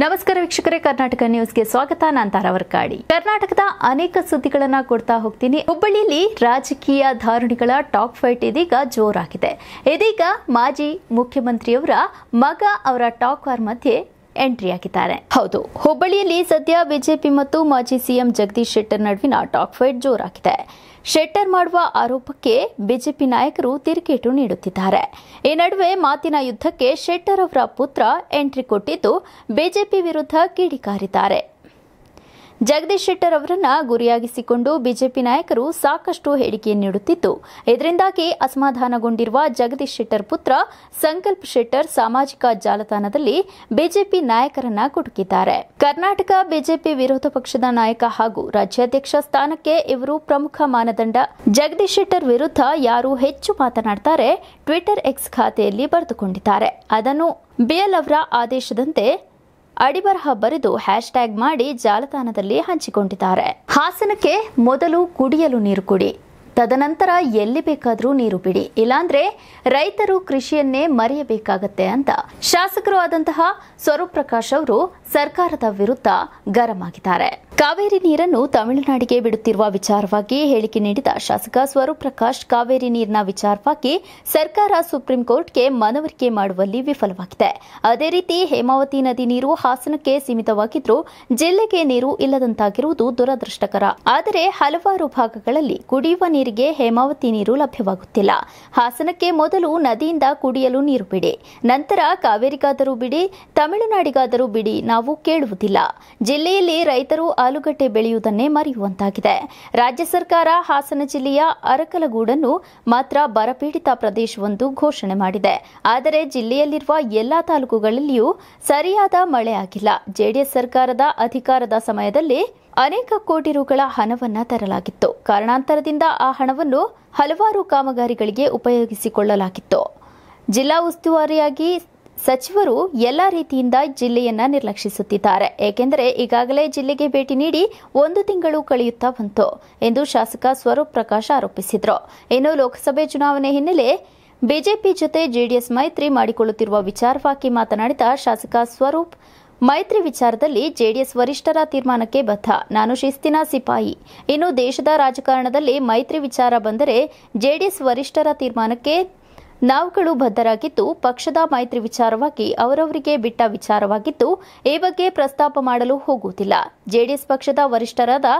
ನಮಸ್ಕಾರ ವೀಕ್ಷಕರೇ ಕರ್ನಾಟಕ ನ್ಯೂಸ್ಗೆ ಸ್ವಾಗತ ನಾನ್ ಕಾಡಿ ಕರ್ನಾಟಕದ ಅನೇಕ ಸುದ್ದಿಗಳನ್ನ ಕೊಡ್ತಾ ಹೋಗ್ತೀನಿ ಹುಬ್ಬಳ್ಳಿಯಲ್ಲಿ ರಾಜಕೀಯ ಧಾರಣಿಗಳ ಟಾಕ್ ಫೈಟ್ ಇದೀಗ ಜೋರಾಗಿದೆ ಇದೀಗ ಮಾಜಿ ಮುಖ್ಯಮಂತ್ರಿಯವರ ಮಗ ಅವರ ಟಾಕ್ ವಾರ್ ಮಧ್ಯೆ ಎಂಟ್ರಿ ಆಗಿದ್ದಾರೆ ಹೌದು ಹುಬ್ಬಳ್ಳಿಯಲ್ಲಿ ಸದ್ಯ ಬಿಜೆಪಿ ಮತ್ತು ಮಾಜಿ ಸಿಎಂ ಜಗದೀಶ್ ಶೆಟ್ಟರ್ ನಡುವಿನ ಟಾಕ್ ಫೈಟ್ ಜೋರಾಗಿದೆ ಶೆಟ್ಟರ್ ಮಾಡುವ ಆರೋಪಕ್ಕೆ ಬಿಜೆಪಿ ನಾಯಕರು ತಿರುಗೇಟು ನೀಡುತ್ತಿದ್ದಾರೆ ಈ ನಡುವೆ ಮಾತಿನ ಯುದ್ಧಕ್ಕೆ ಶೆಟ್ಟರ್ ಅವರ ಪುತ್ರ ಎಂಟ್ರಿ ಕೊಟ್ಟಿದ್ದು ಬಿಜೆಪಿ ವಿರುದ್ಧ ಕಿಡಿಕಾರಿದ್ದಾರೆ ಜಗದೀಶ್ ಶೆಟ್ಟರ್ ಅವರನ್ನ ಗುರಿಯಾಗಿಸಿಕೊಂಡು ಬಿಜೆಪಿ ನಾಯಕರು ಸಾಕಷ್ಟು ಹೇಳಿಕೆ ನೀಡುತ್ತಿದ್ದು ಇದರಿಂದಾಗಿ ಅಸಮಾಧಾನಗೊಂಡಿರುವ ಜಗದೀಶ್ ಶೆಟ್ಟರ್ ಪುತ್ರ ಸಂಕಲ್ಪ್ ಶೆಟ್ಟರ್ ಸಾಮಾಜಿಕ ಜಾಲತಾಣದಲ್ಲಿ ಬಿಜೆಪಿ ನಾಯಕರನ್ನ ಕುಟುಕಿದ್ದಾರೆ ಕರ್ನಾಟಕ ಬಿಜೆಪಿ ವಿರೋಧ ಪಕ್ಷದ ನಾಯಕ ಹಾಗೂ ರಾಜ್ಯಾಧ್ಯಕ್ಷ ಸ್ಥಾನಕ್ಕೆ ಇವರು ಪ್ರಮುಖ ಮಾನದಂಡ ಜಗದೀಶ್ ಶೆಟ್ಟರ್ ವಿರುದ್ಧ ಯಾರು ಹೆಚ್ಚು ಮಾತನಾಡ್ತಾರೆ ಟ್ವಿಟರ್ ಎಕ್ಸ್ ಖಾತೆಯಲ್ಲಿ ಬರೆದುಕೊಂಡಿದ್ದಾರೆ ಅದನ್ನು ಬಿಎಲ್ ಅವರ ಆದೇಶದಂತೆ ಅಡಿಬರಹ ಬರೆದು ಹ್ಯಾಶ್ ಟ್ಯಾಗ್ ಮಾಡಿ ಜಾಲತಾಣದಲ್ಲಿ ಹಂಚಿಕೊಂಡಿದ್ದಾರೆ ಹಾಸನಕ್ಕೆ ಮೊದಲು ಕುಡಿಯಲು ನೀರು ಕುಡಿ ತದನಂತರ ಎಲ್ಲಿ ಬೇಕಾದರೂ ನೀರು ಬಿಡಿ ಇಲ್ಲಾಂದ್ರೆ ರೈತರು ಕೃಷಿಯನ್ನೇ ಮರೆಯಬೇಕಾಗತ್ತೆ ಅಂತ ಶಾಸಕರು ಆದಂತಹ ಸ್ವರೂಪ್ ಪ್ರಕಾಶ್ ಅವರು ಸರ್ಕಾರದ ವಿರುದ್ಧ ಗರಂ ಆಗಿದ್ದಾರೆ ಕಾವೇರಿ ನೀರನ್ನು ತಮಿಳುನಾಡಿಗೆ ಬಿಡುತ್ತಿರುವ ವಿಚಾರವಾಗಿ ಹೇಳಿಕೆ ನೀಡಿದ ಶಾಸಕ ಸ್ವರೂಪ್ ಪ್ರಕಾಶ್ ಕಾವೇರಿ ನೀರಿನ ವಿಚಾರವಾಗಿ ಸರ್ಕಾರ ಸುಪ್ರೀಂ ಕೋರ್ಟ್ಗೆ ಮನವರಿಕೆ ಮಾಡುವಲ್ಲಿ ವಿಫಲವಾಗಿದೆ ಅದೇ ರೀತಿ ಹೇಮಾವತಿ ನದಿ ನೀರು ಹಾಸನಕ್ಕೆ ಸೀಮಿತವಾಗಿದ್ದರೂ ಜಿಲ್ಲೆಗೆ ನೀರು ಇಲ್ಲದಂತಾಗಿರುವುದು ದುರದೃಷ್ಟಕರ ಆದರೆ ಹಲವಾರು ಭಾಗಗಳಲ್ಲಿ ಕುಡಿಯುವ ನೀರು ನೀರಿಗೆ ಹೇಮಾವತಿ ನೀರು ಲಭ್ಯವಾಗುತ್ತಿಲ್ಲ ಹಾಸನಕ್ಕೆ ಮೊದಲು ನದಿಯಿಂದ ಕುಡಿಯಲು ನೀರು ಬಿಡಿ ನಂತರ ಕಾವೇರಿಗಾದರೂ ಬಿಡಿ ತಮಿಳುನಾಡಿಗಾದರೂ ಬಿಡಿ ನಾವು ಕೇಳುವುದಿಲ್ಲ ಜಿಲ್ಲೆಯಲ್ಲಿ ರೈತರು ಆಲೂಗಡ್ಡೆ ಬೆಳೆಯುವುದನ್ನೇ ಮರೆಯುವಂತಾಗಿದೆ ರಾಜ್ಯ ಸರ್ಕಾರ ಹಾಸನ ಜಿಲ್ಲೆಯ ಅರಕಲಗೂಡನ್ನು ಮಾತ್ರ ಬರಪೀಡಿತ ಪ್ರದೇಶವೊಂದು ಘೋಷಣೆ ಮಾಡಿದೆ ಆದರೆ ಜಿಲ್ಲೆಯಲ್ಲಿರುವ ಎಲ್ಲಾ ತಾಲೂಕುಗಳಲ್ಲಿಯೂ ಸರಿಯಾದ ಮಳೆಯಾಗಿಲ್ಲ ಜೆಡಿಎಸ್ ಸರ್ಕಾರದ ಅಧಿಕಾರದ ಸಮಯದಲ್ಲಿ ಅನೇಕ ಕೋಟಿ ರುಗಳ ಹಣವನ್ನು ತರಲಾಗಿತ್ತು ಕಾರಣಾಂತರದಿಂದ ಆ ಹಣವನ್ನು ಹಲವಾರು ಕಾಮಗಾರಿಗಳಿಗೆ ಉಪಯೋಗಿಸಿಕೊಳ್ಳಲಾಗಿತ್ತು ಜಿಲ್ಲಾ ಉಸ್ತುವಾರಿಯಾಗಿ ಸಚಿವರು ಎಲ್ಲ ರೀತಿಯಿಂದ ಜಿಲ್ಲೆಯನ್ನ ನಿರ್ಲಕ್ಷಿಸುತ್ತಿದ್ದಾರೆ ಏಕೆಂದರೆ ಈಗಾಗಲೇ ಜಿಲ್ಲೆಗೆ ಭೇಟಿ ನೀಡಿ ಒಂದು ತಿಂಗಳು ಕಳೆಯುತ್ತಾ ಬಂತು ಎಂದು ಶಾಸಕ ಸ್ವರೂಪ್ ಪ್ರಕಾಶ್ ಆರೋಪಿಸಿದರು ಇನ್ನು ಲೋಕಸಭೆ ಚುನಾವಣೆ ಹಿನ್ನೆಲೆ ಬಿಜೆಪಿ ಜೊತೆ ಜೆಡಿಎಸ್ ಮೈತ್ರಿ ಮಾಡಿಕೊಳ್ಳುತ್ತಿರುವ ವಿಚಾರವಾಗಿ ಮಾತನಾಡಿದ ಶಾಸಕ ಸ್ವರೂಪ್ ಮೈತ್ರಿ ವಿಚಾರದಲ್ಲಿ ಜೆಡಿಎಸ್ ವರಿಷ್ಠರ ತೀರ್ಮಾನಕ್ಕೆ ಬದ್ಧ ನಾನು ಶಿಸ್ತಿನ ಸಿಪಾಯಿ ಇನ್ನು ದೇಶದ ರಾಜಕಾರಣದಲ್ಲಿ ಮೈತ್ರಿ ವಿಚಾರ ಬಂದರೆ ಜೆಡಿಎಸ್ ವರಿಷ್ಠರ ತೀರ್ಮಾನಕ್ಕೆ ನಾವುಗಳು ಬದ್ಧರಾಗಿದ್ದು ಪಕ್ಷದ ಮೈತ್ರಿ ವಿಚಾರವಾಗಿ ಅವರವರಿಗೆ ಬಿಟ್ಟ ವಿಚಾರವಾಗಿದ್ದು ಈ ಬಗ್ಗೆ ಪ್ರಸ್ತಾಪ ಮಾಡಲು ಹೋಗುವುದಿಲ್ಲ ಜೆಡಿಎಸ್ ಪಕ್ಷದ ವರಿಷ್ಠರಾದ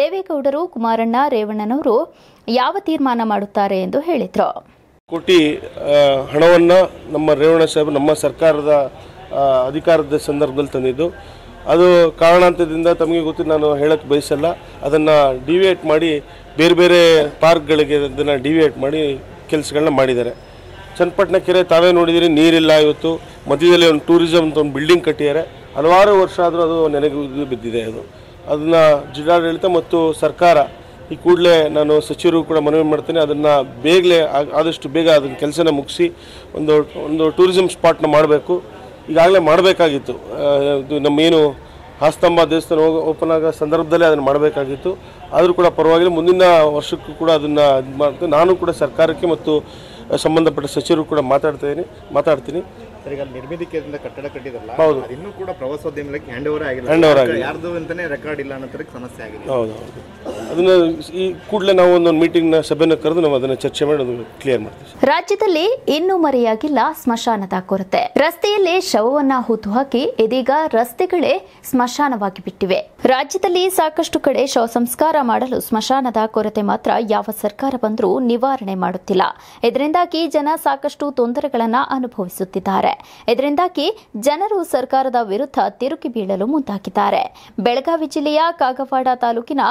ದೇವೇಗೌಡರು ಕುಮಾರಣ್ಣ ರೇವಣ್ಣನವರು ಯಾವ ತೀರ್ಮಾನ ಮಾಡುತ್ತಾರೆ ಎಂದು ಹೇಳಿದರು ಕೋಟಿ ಹಣವನ್ನು ನಮ್ಮ ರೇವಣ್ಣ ಸಾಹೇಬ್ ನಮ್ಮ ಸರ್ಕಾರದ ಅಧಿಕಾರದ ಸಂದರ್ಭದಲ್ಲಿ ತಂದಿದ್ದು ಅದು ಕಾರಣಾಂತದಿಂದ ತಮಗೆ ಗೊತ್ತಿ ನಾನು ಹೇಳಕ್ಕೆ ಬಯಸಲ್ಲ ಅದನ್ನು ಡಿವಿಯೇಟ್ ಮಾಡಿ ಬೇರೆ ಬೇರೆ ಪಾರ್ಕ್ಗಳಿಗೆ ಅದನ್ನು ಡಿವಿಯೇಟ್ ಮಾಡಿ ಕೆಲಸಗಳನ್ನ ಮಾಡಿದ್ದಾರೆ ಚನ್ನಪಟ್ಟಣ ಕೆರೆ ತಾವೇ ನೋಡಿದಿರಿ ನೀರಿಲ್ಲ ಇವತ್ತು ಮಧ್ಯದಲ್ಲಿ ಒಂದು ಟೂರಿಸಮ್ ಅಂತ ಒಂದು ಬಿಲ್ಡಿಂಗ್ ಕಟ್ಟಿದ್ದಾರೆ ಹಲವಾರು ವರ್ಷ ಆದರೂ ಅದು ನೆನೆಗೆ ಬಿದ್ದಿದೆ ಅದು ಅದನ್ನು ಜಿಲ್ಲಾಡಳಿತ ಮತ್ತು ಸರ್ಕಾರ ಈ ಕೂಡಲೇ ನಾನು ಸಚಿವರು ಕೂಡ ಮನವಿ ಮಾಡ್ತೇನೆ ಅದನ್ನು ಬೇಗಲೇ ಆದಷ್ಟು ಬೇಗ ಅದನ್ನ ಕೆಲಸನ ಮುಗಿಸಿ ಒಂದು ಒಂದು ಟೂರಿಸಮ್ ಸ್ಪಾಟ್ನ ಮಾಡಬೇಕು ಈಗಾಗಲೇ ಮಾಡಬೇಕಾಗಿತ್ತು ನಮ್ಮೇನು ಹಾಸ್ತಂಬ ದೇವಸ್ಥಾನ ಓಪನ್ ಆಗೋ ಸಂದರ್ಭದಲ್ಲೇ ಅದನ್ನು ಮಾಡಬೇಕಾಗಿತ್ತು ಆದರೂ ಕೂಡ ಪರವಾಗಿಲ್ಲ ಮುಂದಿನ ವರ್ಷಕ್ಕೂ ಕೂಡ ಅದನ್ನು ಇದು ಮಾಡ್ತೀನಿ ನಾನು ಕೂಡ ಸರ್ಕಾರಕ್ಕೆ ಮತ್ತು ಸಂಬಂಧಪಟ್ಟ ಸಚಿವರು ಕೂಡ ಮಾತಾಡ್ತಾ ಇದ್ದೀನಿ ಮಾತಾಡ್ತೀನಿ ಸರಿಗ ನಿರ್ಮಿದಿಕೆಯಿಂದ ಕಟ್ಟಡ ಕಟ್ಟಿದ್ರಲ್ಲ ಹೌದು ಇನ್ನೂ ಕೂಡ ಪ್ರವಾಸೋದ್ಯಮಕ್ಕೆ ಹ್ಯಾಂಡ್ ಓವರ್ ಆಗಿಲ್ಲ ಹ್ಯಾಂಡ್ ಓವರ್ ಆಗಿದೆ ಯಾರ್ದು ಅಂತಾನೆ ರೆಕಾರ್ಡ್ ಇಲ್ಲ ಅನ್ನೋದಕ್ಕೆ ಸಮಸ್ಯೆ ಆಗಿದೆ ಹೌದು ಹೌದು ಈ ನಾವು ಕರೆದು ನಾವು ಚರ್ಚೆ ಮಾಡಿ ಕ್ಲಿಯರ್ ಮಾಡ್ತೀವಿ ರಾಜ್ಯದಲ್ಲಿ ಇನ್ನೂ ಮರೆಯಾಗಿಲ್ಲ ಸ್ಮಶಾನದ ಕೊರತೆ ರಸ್ತೆಯಲ್ಲಿ ಶವವನ್ನ ಹಾಕಿ ಇದೀಗ ರಸ್ತೆಗಳೇ ಸ್ಮಶಾನವಾಗಿ ಬಿಟ್ಟಿವೆ ರಾಜ್ಯದಲ್ಲಿ ಸಾಕಷ್ಟು ಕಡೆ ಶವ ಸಂಸ್ಕಾರ ಮಾಡಲು ಸ್ಮಶಾನದ ಕೊರತೆ ಮಾತ್ರ ಯಾವ ಸರ್ಕಾರ ಬಂದರೂ ನಿವಾರಣೆ ಮಾಡುತ್ತಿಲ್ಲ ಇದರಿಂದಾಗಿ ಜನ ಸಾಕಷ್ಟು ತೊಂದರೆಗಳನ್ನು ಅನುಭವಿಸುತ್ತಿದ್ದಾರೆ ಇದರಿಂದಾಗಿ ಜನರು ಸರ್ಕಾರದ ವಿರುದ್ಧ ತಿರುಗಿ ಬೀಳಲು ಮುಂದಾಗಿದ್ದಾರೆ ಬೆಳಗಾವಿ ಜಿಲ್ಲೆಯ ಕಾಗವಾಡ ತಾಲೂಕಿನ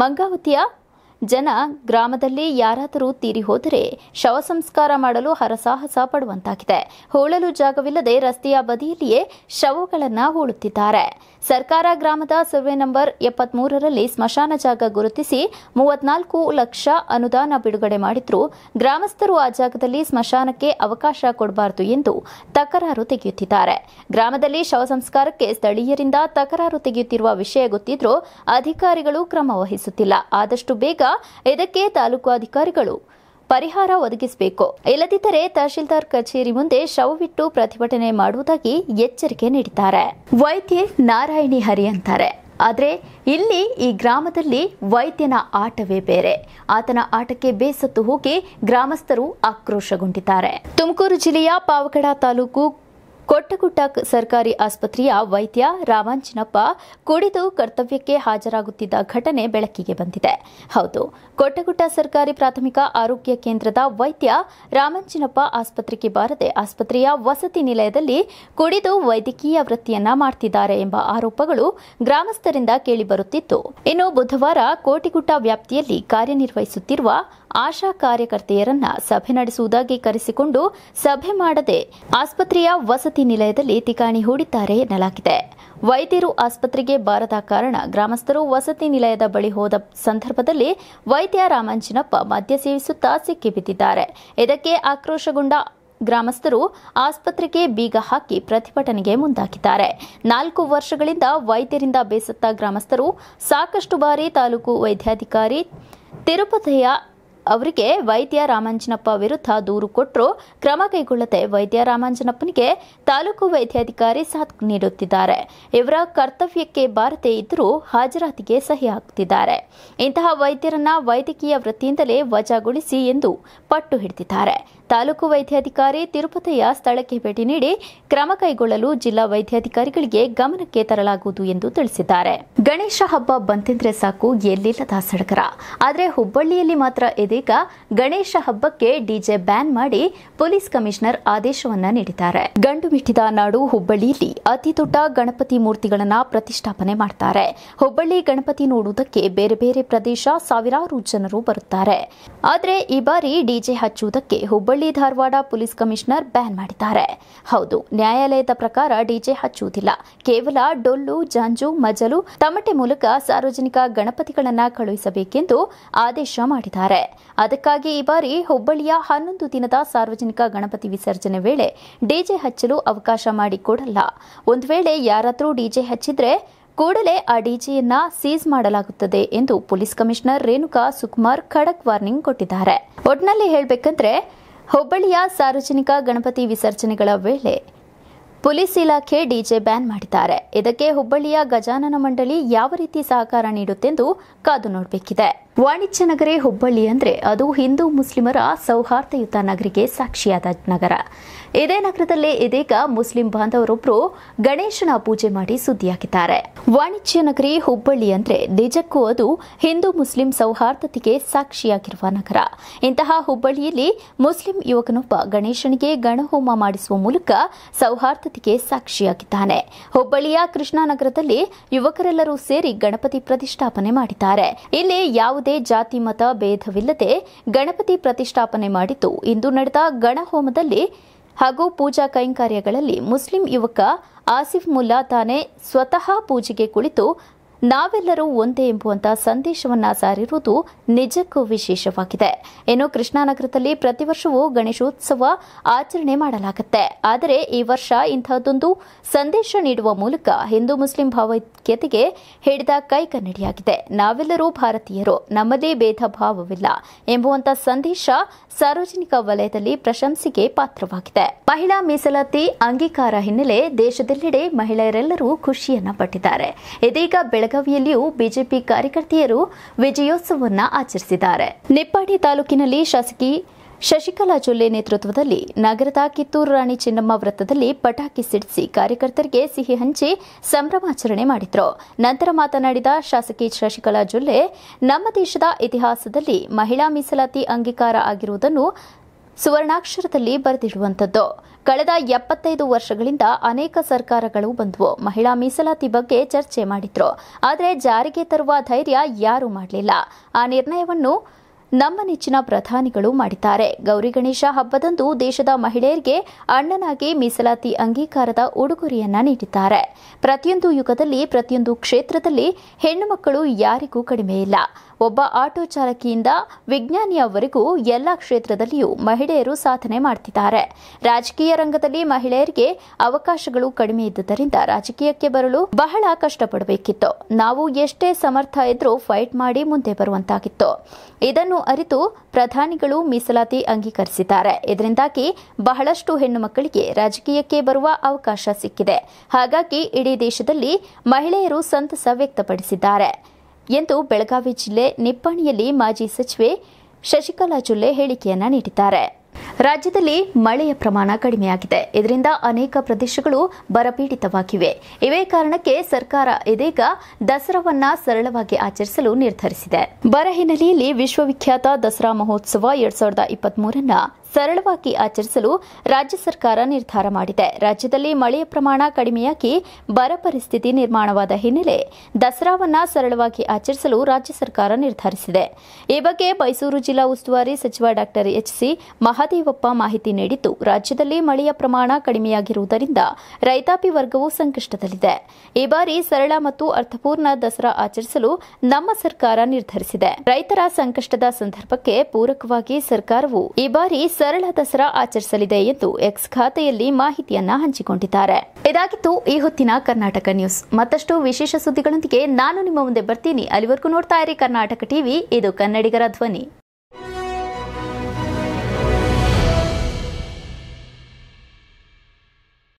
ಮಂಗಾವತಿಯ ಜನ ಗ್ರಾಮದಲ್ಲಿ ಯಾರಾದರೂ ತೀರಿ ಹೋದರೆ ಶವ ಸಂಸ್ಕಾರ ಮಾಡಲು ಹರಸಾಹಸ ಪಡುವಂತಾಗಿದೆ ಹೋಳಲು ಜಾಗವಿಲ್ಲದೆ ರಸ್ತೆಯ ಬದಿಯಲ್ಲಿಯೇ ಶವಗಳನ್ನು ಹೋಳುತ್ತಿದ್ದಾರೆ ಸರ್ಕಾರ ಗ್ರಾಮದ ಸರ್ವೆ ನಂಬರ್ ಎಪ್ಪತ್ಮೂರರಲ್ಲಿ ಸ್ಮಶಾನ ಜಾಗ ಗುರುತಿಸಿ ಮೂವತ್ನಾಲ್ಕು ಲಕ್ಷ ಅನುದಾನ ಬಿಡುಗಡೆ ಮಾಡಿದ್ರು ಗ್ರಾಮಸ್ಥರು ಆ ಜಾಗದಲ್ಲಿ ಸ್ಮಶಾನಕ್ಕೆ ಅವಕಾಶ ಕೊಡಬಾರದು ಎಂದು ತಕರಾರು ತೆಗೆಯುತ್ತಿದ್ದಾರೆ ಗ್ರಾಮದಲ್ಲಿ ಶವ ಸಂಸ್ಕಾರಕ್ಕೆ ಸ್ಥಳೀಯರಿಂದ ತಕರಾರು ತೆಗೆಯುತ್ತಿರುವ ವಿಷಯ ಗೊತ್ತಿದ್ರೂ ಅಧಿಕಾರಿಗಳು ಕ್ರಮ ವಹಿಸುತ್ತಿಲ್ಲ ಆದಷ್ಟು ಬೇಗ ಇದಕ್ಕೆ ತಾಲೂಕು ಅಧಿಕಾರಿಗಳು ಪರಿಹಾರ ಒದಗಿಸಬೇಕು ಇಲ್ಲದಿದ್ದರೆ ತಹಶೀಲ್ದಾರ್ ಕಚೇರಿ ಮುಂದೆ ಶವವಿಟ್ಟು ಪ್ರತಿಭಟನೆ ಮಾಡುವುದಾಗಿ ಎಚ್ಚರಿಕೆ ನೀಡಿದ್ದಾರೆ ವೈದ್ಯೆ ನಾರಾಯಣಿ ಹರಿ ಅಂತಾರೆ ಆದರೆ ಇಲ್ಲಿ ಈ ಗ್ರಾಮದಲ್ಲಿ ವೈದ್ಯನ ಆಟವೇ ಬೇರೆ ಆತನ ಆಟಕ್ಕೆ ಬೇಸತ್ತು ಹೋಗಿ ಗ್ರಾಮಸ್ಥರು ಆಕ್ರೋಶಗೊಂಡಿದ್ದಾರೆ ತುಮಕೂರು ಜಿಲ್ಲೆಯ ಪಾವಗಡ ತಾಲೂಕು ಕೊಟ್ಟಗುಟ್ಟ ಸರ್ಕಾರಿ ಆಸ್ಪತ್ರೆಯ ವೈದ್ಯ ರಾಮಾಂಜನಪ್ಪ ಕುಡಿದು ಕರ್ತವ್ಯಕ್ಕೆ ಹಾಜರಾಗುತ್ತಿದ್ದ ಘಟನೆ ಬೆಳಕಿಗೆ ಬಂದಿದೆ ಹೌದು ಕೊಟ್ಟಗುಟ್ಟ ಸರ್ಕಾರಿ ಪ್ರಾಥಮಿಕ ಆರೋಗ್ಯ ಕೇಂದ್ರದ ವೈದ್ಯ ರಾಮಾಂಜನಪ್ಪ ಆಸ್ಪತ್ರೆಗೆ ಬಾರದೆ ಆಸ್ಪತ್ರೆಯ ವಸತಿ ನಿಲಯದಲ್ಲಿ ಕುಡಿದು ವೈದ್ಯಕೀಯ ವೃತ್ತಿಯನ್ನ ಮಾಡುತ್ತಿದ್ದಾರೆ ಎಂಬ ಆರೋಪಗಳು ಗ್ರಾಮಸ್ಥರಿಂದ ಕೇಳಿಬರುತ್ತಿತ್ತು ಇನ್ನು ಬುಧವಾರ ಕೋಟಿಗುಟ್ಟ ವ್ಯಾಪ್ತಿಯಲ್ಲಿ ಕಾರ್ಯನಿರ್ವಹಿಸುತ್ತಿರುವ ಆಶಾ ಕಾರ್ಯಕರ್ತೆಯರನ್ನ ಸಭೆ ನಡೆಸುವುದಾಗಿ ಕರೆಸಿಕೊಂಡು ಸಭೆ ಮಾಡದೆ ಆಸ್ಪತ್ರೆಯ ವಸತಿ ವಸತಿ ನಿಲಯದಲ್ಲಿ ತಿಕಾಣಿ ಹೂಡಿದ್ದಾರೆ ಎನ್ನಲಾಗಿದೆ ವೈದ್ಯರು ಆಸ್ಪತ್ರೆಗೆ ಬಾರದ ಕಾರಣ ಗ್ರಾಮಸ್ಥರು ವಸತಿ ನಿಲಯದ ಬಳಿ ಹೋದ ಸಂದರ್ಭದಲ್ಲಿ ವೈದ್ಯ ರಾಮಾಂಜಿನಪ್ಪ ಮದ್ಯ ಸೇವಿಸುತ್ತಾ ಸಿಕ್ಕಿಬಿದ್ದಿದ್ದಾರೆ ಇದಕ್ಕೆ ಆಕ್ರೋಶಗೊಂಡ ಗ್ರಾಮಸ್ಥರು ಆಸ್ಪತ್ರೆಗೆ ಬೀಗ ಹಾಕಿ ಪ್ರತಿಭಟನೆಗೆ ಮುಂದಾಗಿದ್ದಾರೆ ನಾಲ್ಕು ವರ್ಷಗಳಿಂದ ವೈದ್ಯರಿಂದ ಬೇಸತ್ತ ಗ್ರಾಮಸ್ಥರು ಸಾಕಷ್ಟು ಬಾರಿ ತಾಲೂಕು ವೈದ್ಯಾಧಿಕಾರಿ ತಿರುಪತಿಯ ಅವರಿಗೆ ವೈದ್ಯ ರಾಮಾಂಜನಪ್ಪ ವಿರುದ್ಧ ದೂರು ಕೊಟ್ಟರು ಕ್ರಮ ಕೈಗೊಳ್ಳದೆ ವೈದ್ಯ ರಾಮಾಂಜನಪ್ಪನಿಗೆ ತಾಲೂಕು ವೈದ್ಯಾಧಿಕಾರಿ ಸಾಥ್ ನೀಡುತ್ತಿದ್ದಾರೆ ಇವರ ಕರ್ತವ್ಯಕ್ಕೆ ಬಾರದೆ ಇದ್ದರೂ ಹಾಜರಾತಿಗೆ ಸಹಿ ಹಾಕುತ್ತಿದ್ದಾರೆ ಇಂತಹ ವೈದ್ಯರನ್ನ ವೈದ್ಯಕೀಯ ವೃತ್ತಿಯಿಂದಲೇ ವಜಾಗೊಳಿಸಿ ಎಂದು ಪಟ್ಟು ಹಿಡಿದಿದ್ದಾರೆ ತಾಲೂಕು ವೈದ್ಯಾಧಿಕಾರಿ ತಿರುಪತಿಯ ಸ್ಥಳಕ್ಕೆ ಭೇಟಿ ನೀಡಿ ಕ್ರಮ ಕೈಗೊಳ್ಳಲು ಜಿಲ್ಲಾ ವೈದ್ಯಾಧಿಕಾರಿಗಳಿಗೆ ಗಮನಕ್ಕೆ ತರಲಾಗುವುದು ಎಂದು ತಿಳಿಸಿದ್ದಾರೆ ಗಣೇಶ ಹಬ್ಬ ಬಂತೆಂದ್ರೆ ಸಾಕು ಎಲ್ಲಿಲ್ಲದ ಸಡಗರ ಆದರೆ ಹುಬ್ಬಳ್ಳಿಯಲ್ಲಿ ಮಾತ್ರ ಇದೀಗ ಗಣೇಶ ಹಬ್ಬಕ್ಕೆ ಡಿಜೆ ಬ್ಯಾನ್ ಮಾಡಿ ಪೊಲೀಸ್ ಕಮಿಷನರ್ ಆದೇಶವನ್ನ ನೀಡಿದ್ದಾರೆ ಗಂಡು ಮಿಟ್ಟಿದ ನಾಡು ಹುಬ್ಬಳ್ಳಿಯಲ್ಲಿ ಅತಿ ದೊಡ್ಡ ಗಣಪತಿ ಮೂರ್ತಿಗಳನ್ನು ಪ್ರತಿಷ್ಠಾಪನೆ ಮಾಡ್ತಾರೆ ಹುಬ್ಬಳ್ಳಿ ಗಣಪತಿ ನೋಡುವುದಕ್ಕೆ ಬೇರೆ ಬೇರೆ ಪ್ರದೇಶ ಸಾವಿರಾರು ಜನರು ಬರುತ್ತಾರೆ ಆದರೆ ಈ ಬಾರಿ ಡಿಜೆ ಹಚ್ಚುವುದಕ್ಕೆ Hubballi Hubballi Dharwad police commissioner ban ಮಾಡಿದ್ದಾರೆ ಹೌದು ನ್ಯಾಯಾಲಯದ ಪ್ರಕಾರ ಡಿಜೆ ಹಚ್ಚುವುದಿಲ್ಲ ಕೇವಲ ಡೊಲ್ಲು ಜಾಂಜು ಮಜಲು ತಮಟೆ ಮೂಲಕ ಸಾರ್ವಜನಿಕ ಗಣಪತಿಗಳನ್ನು ಕಳುಹಿಸಬೇಕೆಂದು ಆದೇಶ ಮಾಡಿದ್ದಾರೆ ಅದಕ್ಕಾಗಿ ಈ ಬಾರಿ ಹುಬ್ಬಳ್ಳಿಯ ಹನ್ನೊಂದು ದಿನದ ಸಾರ್ವಜನಿಕ ಗಣಪತಿ ವಿಸರ್ಜನೆ ವೇಳೆ ಡಿಜೆ ಹಚ್ಚಲು ಅವಕಾಶ ಮಾಡಿಕೊಡಲ್ಲ ಒಂದು ವೇಳೆ ಯಾರಾದರೂ ಡಿಜೆ ಹಚ್ಚಿದ್ರೆ ಕೂಡಲೇ ಆ ಡಿಜೆಯನ್ನ ಸೀಸ್ ಮಾಡಲಾಗುತ್ತದೆ ಎಂದು ಪೊಲೀಸ್ ಕಮಿಷನರ್ ರೇಣುಕಾ ಸುಕುಮಾರ್ ಖಡಕ್ ವಾರ್ನಿಂಗ್ ಕೊಟ್ಟಿದ್ದಾರೆ ಒಟ್ನಲ್ಲಿ ಹೇಳಬೇಕಂದ್ರೆ ಹುಬ್ಬಳ್ಳಿಯ ಸಾರ್ವಜನಿಕ ಗಣಪತಿ ವಿಸರ್ಜನೆಗಳ ವೇಳೆ ಪೊಲೀಸ್ ಇಲಾಖೆ ಡಿಜೆ ಬ್ಯಾನ್ ಮಾಡಿದ್ದಾರೆ ಇದಕ್ಕೆ ಹುಬ್ಬಳ್ಳಿಯ ಗಜಾನನ ಮಂಡಳಿ ಯಾವ ರೀತಿ ಸಹಕಾರ ನೀಡುತ್ತೆಂದು ಕಾದು ನೋಡಬೇಕಿದೆ ವಾಣಿಜ್ಯ ನಗರಿ ಹುಬ್ಬಳ್ಳಿ ಅಂದರೆ ಅದು ಹಿಂದೂ ಮುಸ್ಲಿಮರ ಸೌಹಾರ್ದಯುತ ನಗರಿಗೆ ಸಾಕ್ಷಿಯಾದ ನಗರ ಇದೇ ನಗರದಲ್ಲಿ ಇದೀಗ ಮುಸ್ಲಿಂ ಬಾಂಧವರೊಬ್ಬರು ಗಣೇಶನ ಪೂಜೆ ಮಾಡಿ ಸುದ್ದಿಯಾಗಿದ್ದಾರೆ ವಾಣಿಜ್ಯ ನಗರಿ ಹುಬ್ಬಳ್ಳಿ ಅಂದ್ರೆ ನಿಜಕ್ಕೂ ಅದು ಹಿಂದೂ ಮುಸ್ಲಿಂ ಸೌಹಾರ್ದತೆಗೆ ಸಾಕ್ಷಿಯಾಗಿರುವ ನಗರ ಇಂತಹ ಹುಬ್ಬಳ್ಳಿಯಲ್ಲಿ ಮುಸ್ಲಿಂ ಯುವಕನೊಬ್ಬ ಗಣೇಶನಿಗೆ ಗಣಹೋಮ ಮಾಡಿಸುವ ಮೂಲಕ ಸೌಹಾರ್ದತೆಗೆ ಸಾಕ್ಷಿಯಾಗಿದ್ದಾನೆ ಹುಬ್ಬಳ್ಳಿಯ ಕೃಷ್ಣಾನಗರದಲ್ಲಿ ಯುವಕರೆಲ್ಲರೂ ಸೇರಿ ಗಣಪತಿ ಪ್ರತಿಷ್ಠಾಪನೆ ಮಾಡಿದ್ದಾರೆ ಇಲ್ಲಿ ಯಾವುದೇ ಜಾತಿ ಮತ ಭೇದವಿಲ್ಲದೆ ಗಣಪತಿ ಪ್ರತಿಷ್ಠಾಪನೆ ಮಾಡಿದ್ದು ಇಂದು ನಡೆದ ಗಣಹೋಮದಲ್ಲಿ ಹಾಗೂ ಪೂಜಾ ಕೈಂಕರ್ಯಗಳಲ್ಲಿ ಮುಸ್ಲಿಂ ಯುವಕ ಆಸಿಫ್ ಮುಲ್ಲಾ ತಾನೇ ಸ್ವತಃ ಪೂಜೆಗೆ ಕುಳಿತು ನಾವೆಲ್ಲರೂ ಒಂದೇ ಎಂಬುವಂತಹ ಸಂದೇಶವನ್ನ ಸಾರಿರುವುದು ನಿಜಕ್ಕೂ ವಿಶೇಷವಾಗಿದೆ ಇನ್ನು ಕೃಷ್ಣಾನಗರದಲ್ಲಿ ಪ್ರತಿ ವರ್ಷವೂ ಗಣೇಶೋತ್ಸವ ಆಚರಣೆ ಮಾಡಲಾಗುತ್ತೆ ಆದರೆ ಈ ವರ್ಷ ಇಂತಹದ್ದೊಂದು ಸಂದೇಶ ನೀಡುವ ಮೂಲಕ ಹಿಂದೂ ಮುಸ್ಲಿಂ ಭಾವೈಕ್ಯತೆಗೆ ಹಿಡಿದ ಕನ್ನಡಿಯಾಗಿದೆ ನಾವೆಲ್ಲರೂ ಭಾರತೀಯರು ನಮ್ಮದೇ ಭೇದ ಭಾವವಿಲ್ಲ ಎಂಬುವಂತಹ ಸಂದೇಶ ಸಾರ್ವಜನಿಕ ವಲಯದಲ್ಲಿ ಪ್ರಶಂಸೆಗೆ ಪಾತ್ರವಾಗಿದೆ ಮಹಿಳಾ ಮೀಸಲಾತಿ ಅಂಗೀಕಾರ ಹಿನ್ನೆಲೆ ದೇಶದೆಲ್ಲೆಡೆ ಮಹಿಳೆಯರೆಲ್ಲರೂ ಖುಷಿಯನ್ನ ಪಟ್ಟಿದ್ದಾರೆ ಇದೀಗ ಬೆಳಗ್ಗೆ ಬೆಳಗಾವಿಯಲ್ಲಿಯೂ ಬಿಜೆಪಿ ಕಾರ್ಯಕರ್ತೆಯರು ವಿಜಯೋತ್ಸವವನ್ನು ಆಚರಿಸಿದ್ದಾರೆ ನಿಪ್ಪಾಡಿ ತಾಲೂಕಿನಲ್ಲಿ ಶಾಸಕಿ ಶಶಿಕಲಾ ಜೊಲ್ಲೆ ನೇತೃತ್ವದಲ್ಲಿ ನಗರದ ಕಿತ್ತೂರು ರಾಣಿ ಚೆನ್ನಮ್ಮ ವೃತ್ತದಲ್ಲಿ ಪಟಾಕಿ ಸಿಡಿಸಿ ಕಾರ್ಯಕರ್ತರಿಗೆ ಸಿಹಿ ಹಂಚಿ ಸಂಭ್ರಮಾಚರಣೆ ಮಾಡಿದರು ನಂತರ ಮಾತನಾಡಿದ ಶಾಸಕಿ ಶಶಿಕಲಾ ಜೊಲ್ಲೆ ನಮ್ಮ ದೇಶದ ಇತಿಹಾಸದಲ್ಲಿ ಮಹಿಳಾ ಮೀಸಲಾತಿ ಅಂಗೀಕಾರ ಆಗಿರುವುದನ್ನು ಸುವರ್ಣಾಕ್ಷರದಲ್ಲಿ ಬರೆದಿಡುವಂಥದ್ದು ಕಳೆದ ಎಪ್ಪತ್ತೈದು ವರ್ಷಗಳಿಂದ ಅನೇಕ ಸರ್ಕಾರಗಳು ಬಂದವು ಮಹಿಳಾ ಮೀಸಲಾತಿ ಬಗ್ಗೆ ಚರ್ಚೆ ಮಾಡಿದ್ರು ಆದರೆ ಜಾರಿಗೆ ತರುವ ಧೈರ್ಯ ಯಾರೂ ಮಾಡಲಿಲ್ಲ ಆ ನಿರ್ಣಯವನ್ನು ನಮ್ಮ ನೆಚ್ಚಿನ ಪ್ರಧಾನಿಗಳು ಮಾಡಿದ್ದಾರೆ ಗೌರಿ ಗಣೇಶ ಹಬ್ಬದಂದು ದೇಶದ ಮಹಿಳೆಯರಿಗೆ ಅಣ್ಣನಾಗಿ ಮೀಸಲಾತಿ ಅಂಗೀಕಾರದ ಉಡುಗೊರೆಯನ್ನ ನೀಡಿದ್ದಾರೆ ಪ್ರತಿಯೊಂದು ಯುಗದಲ್ಲಿ ಪ್ರತಿಯೊಂದು ಕ್ಷೇತ್ರದಲ್ಲಿ ಹೆಣ್ಣು ಮಕ್ಕಳು ಯಾರಿಗೂ ಕಡಿಮೆ ಇಲ್ಲ ಒಬ್ಬ ಆಟೋ ಚಾಲಕಿಯಿಂದ ವಿಜ್ಞಾನಿಯವರೆಗೂ ಎಲ್ಲ ಕ್ಷೇತ್ರದಲ್ಲಿಯೂ ಮಹಿಳೆಯರು ಸಾಧನೆ ಮಾಡುತ್ತಿದ್ದಾರೆ ರಾಜಕೀಯ ರಂಗದಲ್ಲಿ ಮಹಿಳೆಯರಿಗೆ ಅವಕಾಶಗಳು ಕಡಿಮೆ ಇದ್ದುದರಿಂದ ರಾಜಕೀಯಕ್ಕೆ ಬರಲು ಬಹಳ ಕಷ್ಟಪಡಬೇಕಿತ್ತು ನಾವು ಎಷ್ಟೇ ಸಮರ್ಥ ಇದ್ರೂ ಫೈಟ್ ಮಾಡಿ ಮುಂದೆ ಬರುವಂತಾಗಿತ್ತು ಇದನ್ನು ಅರಿತು ಪ್ರಧಾನಿಗಳು ಮೀಸಲಾತಿ ಅಂಗೀಕರಿಸಿದ್ದಾರೆ ಇದರಿಂದಾಗಿ ಬಹಳಷ್ಟು ಹೆಣ್ಣು ಮಕ್ಕಳಿಗೆ ರಾಜಕೀಯಕ್ಕೆ ಬರುವ ಅವಕಾಶ ಸಿಕ್ಕಿದೆ ಹಾಗಾಗಿ ಇಡೀ ದೇಶದಲ್ಲಿ ಮಹಿಳೆಯರು ಸಂತಸ ವ್ಯಕ್ತಪಡಿಸಿದ್ದಾರೆ ಎಂದು ಬೆಳಗಾವಿ ಜಿಲ್ಲೆ ನಿಪ್ಪಾಣಿಯಲ್ಲಿ ಮಾಜಿ ಸಚಿವೆ ಶಶಿಕಲಾ ಜೊಲ್ಲೆ ಹೇಳಿಕೆಯನ್ನ ನೀಡಿದ್ದಾರೆ ರಾಜ್ಯದಲ್ಲಿ ಮಳೆಯ ಪ್ರಮಾಣ ಕಡಿಮೆಯಾಗಿದೆ ಇದರಿಂದ ಅನೇಕ ಪ್ರದೇಶಗಳು ಬರಪೀಡಿತವಾಗಿವೆ ಇವೇ ಕಾರಣಕ್ಕೆ ಸರ್ಕಾರ ಇದೀಗ ದಸರಾವನ್ನ ಸರಳವಾಗಿ ಆಚರಿಸಲು ನಿರ್ಧರಿಸಿದೆ ಬರ ಹಿನ್ನೆಲೆಯಲ್ಲಿ ವಿಶ್ವವಿಖ್ಯಾತ ದಸರಾ ಮಹೋತ್ಸವ ಎರಡ್ ಸಾವಿರದ ಇಪ್ಪತ್ಮೂರನ್ನ ಸರಳವಾಗಿ ಆಚರಿಸಲು ರಾಜ್ಯ ಸರ್ಕಾರ ನಿರ್ಧಾರ ಮಾಡಿದೆ ರಾಜ್ಯದಲ್ಲಿ ಮಳೆಯ ಪ್ರಮಾಣ ಕಡಿಮೆಯಾಗಿ ಬರ ಪರಿಸ್ಥಿತಿ ನಿರ್ಮಾಣವಾದ ಹಿನ್ನೆಲೆ ದಸರಾವನ್ನ ಸರಳವಾಗಿ ಆಚರಿಸಲು ರಾಜ್ಯ ಸರ್ಕಾರ ನಿರ್ಧರಿಸಿದೆ ಈ ಬಗ್ಗೆ ಮೈಸೂರು ಜಿಲ್ಲಾ ಉಸ್ತುವಾರಿ ಸಚಿವ ಡಾ ಎಚ್ಸಿ ಮಹಾದೇವಪ್ಪ ಮಾಹಿತಿ ನೀಡಿದ್ದು ರಾಜ್ಯದಲ್ಲಿ ಮಳೆಯ ಪ್ರಮಾಣ ಕಡಿಮೆಯಾಗಿರುವುದರಿಂದ ರೈತಾಪಿ ವರ್ಗವು ಸಂಕಷ್ಟದಲ್ಲಿದೆ ಈ ಬಾರಿ ಸರಳ ಮತ್ತು ಅರ್ಥಪೂರ್ಣ ದಸರಾ ಆಚರಿಸಲು ನಮ್ಮ ಸರ್ಕಾರ ನಿರ್ಧರಿಸಿದೆ ರೈತರ ಸಂಕಷ್ಟದ ಸಂದರ್ಭಕ್ಕೆ ಪೂರಕವಾಗಿ ಸರ್ಕಾರವು ಈ ಬಾರಿ ಸರಳ ದಸರಾ ಆಚರಿಸಲಿದೆ ಎಂದು ಎಕ್ಸ್ ಖಾತೆಯಲ್ಲಿ ಮಾಹಿತಿಯನ್ನ ಹಂಚಿಕೊಂಡಿದ್ದಾರೆ ಇದಾಗಿತ್ತು ಈ ಹೊತ್ತಿನ ಕರ್ನಾಟಕ ನ್ಯೂಸ್ ಮತ್ತಷ್ಟು ವಿಶೇಷ ಸುದ್ದಿಗಳೊಂದಿಗೆ ನಾನು ನಿಮ್ಮ ಮುಂದೆ ಬರ್ತೀನಿ ಅಲ್ಲಿವರೆಗೂ ನೋಡ್ತಾ ಇರಿ ಕರ್ನಾಟಕ ಟಿವಿ ಇದು ಕನ್ನಡಿಗರ ಧ್ವನಿ